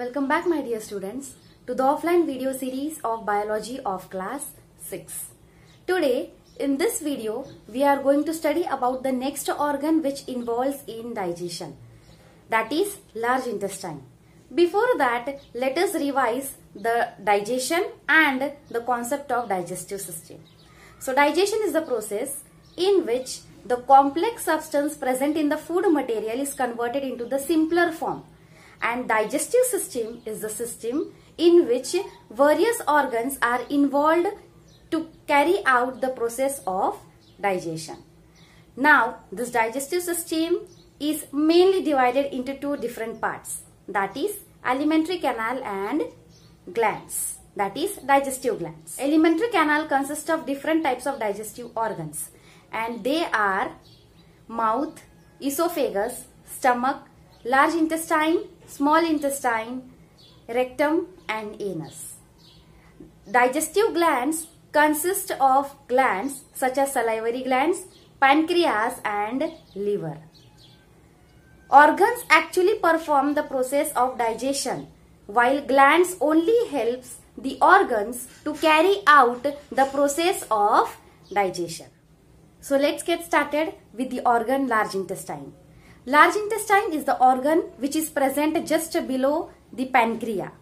Welcome back my dear students to the offline video series of biology of class 6. Today in this video we are going to study about the next organ which involves in digestion that is large intestine. Before that let us revise the digestion and the concept of digestive system. So digestion is the process in which the complex substance present in the food material is converted into the simpler form and digestive system is the system in which various organs are involved to carry out the process of digestion. Now, this digestive system is mainly divided into two different parts that is alimentary canal and glands that is digestive glands. Alimentary canal consists of different types of digestive organs and they are mouth, esophagus, stomach, large intestine, small intestine, rectum and anus. Digestive glands consist of glands such as salivary glands, pancreas and liver. Organs actually perform the process of digestion while glands only helps the organs to carry out the process of digestion. So let's get started with the organ large intestine. Large intestine is the organ which is present just below the pancreas.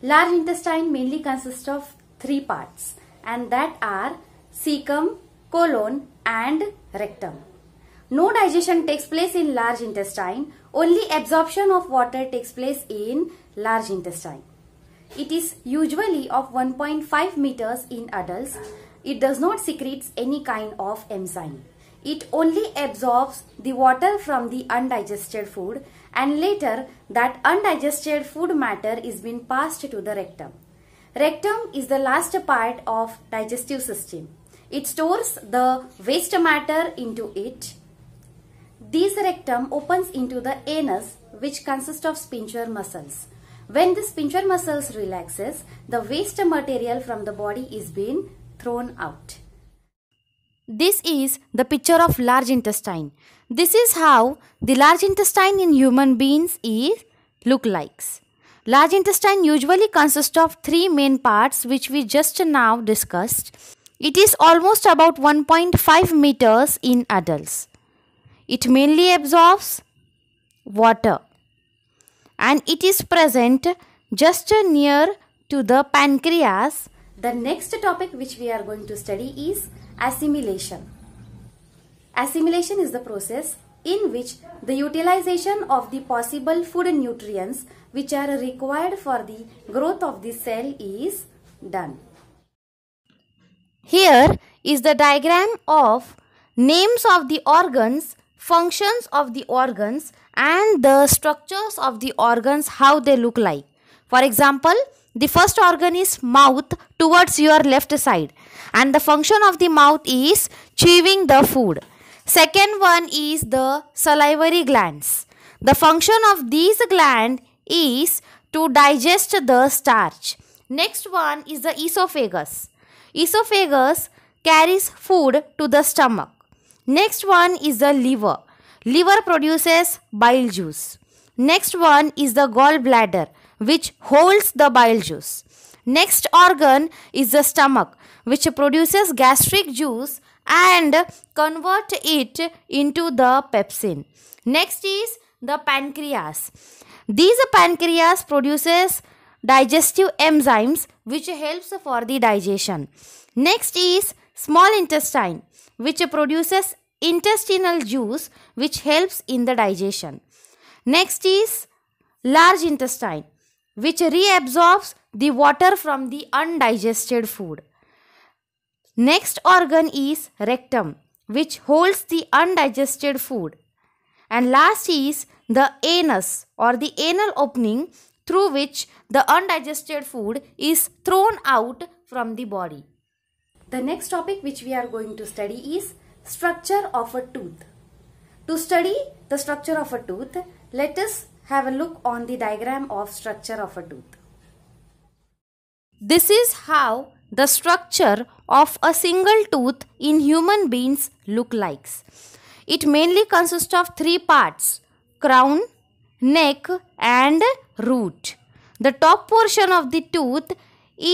Large intestine mainly consists of three parts and that are cecum, colon and rectum. No digestion takes place in large intestine. Only absorption of water takes place in large intestine. It is usually of 1.5 meters in adults. It does not secrete any kind of enzyme. It only absorbs the water from the undigested food and later that undigested food matter is being passed to the rectum. Rectum is the last part of digestive system. It stores the waste matter into it. This rectum opens into the anus which consists of sphincter muscles. When the sphincter muscles relaxes, the waste material from the body is being thrown out. This is the picture of large intestine. This is how the large intestine in human beings is look likes. Large intestine usually consists of three main parts which we just now discussed. It is almost about 1.5 meters in adults. It mainly absorbs water and it is present just near to the pancreas. The next topic which we are going to study is Assimilation Assimilation is the process in which the utilization of the possible food nutrients which are required for the growth of the cell is done. Here is the diagram of names of the organs, functions of the organs and the structures of the organs how they look like. For example, the first organ is mouth towards your left side and the function of the mouth is chewing the food. Second one is the salivary glands. The function of these gland is to digest the starch. Next one is the esophagus. Esophagus carries food to the stomach. Next one is the liver. Liver produces bile juice. Next one is the gallbladder which holds the bile juice. Next organ is the stomach which produces gastric juice and convert it into the pepsin. Next is the pancreas. These pancreas produces digestive enzymes which helps for the digestion. Next is small intestine which produces intestinal juice which helps in the digestion. Next is large intestine which reabsorbs the water from the undigested food. Next organ is rectum, which holds the undigested food. And last is the anus or the anal opening through which the undigested food is thrown out from the body. The next topic which we are going to study is structure of a tooth. To study the structure of a tooth, let us have a look on the diagram of structure of a tooth. This is how the structure of a single tooth in human beings look like. It mainly consists of three parts, crown, neck and root. The top portion of the tooth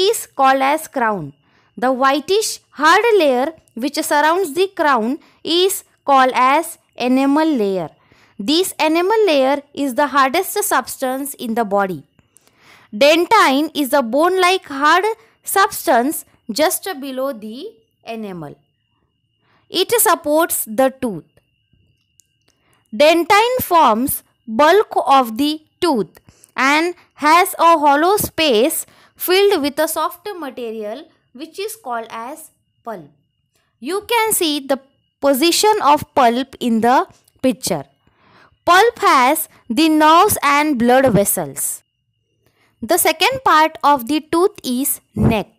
is called as crown. The whitish hard layer which surrounds the crown is called as enamel layer. This enamel layer is the hardest substance in the body. Dentine is a bone-like hard substance just below the enamel. It supports the tooth. Dentine forms bulk of the tooth and has a hollow space filled with a soft material which is called as pulp. You can see the position of pulp in the picture. Pulp has the nerves and blood vessels. The second part of the tooth is neck.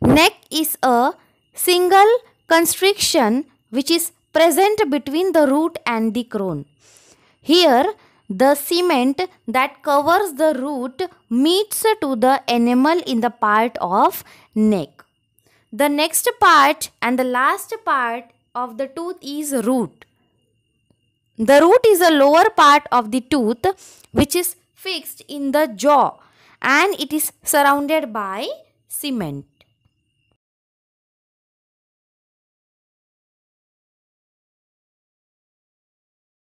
Neck is a single constriction which is present between the root and the crown. Here, the cement that covers the root meets to the enamel in the part of neck. The next part and the last part of the tooth is root. The root is a lower part of the tooth which is fixed in the jaw and it is surrounded by cement.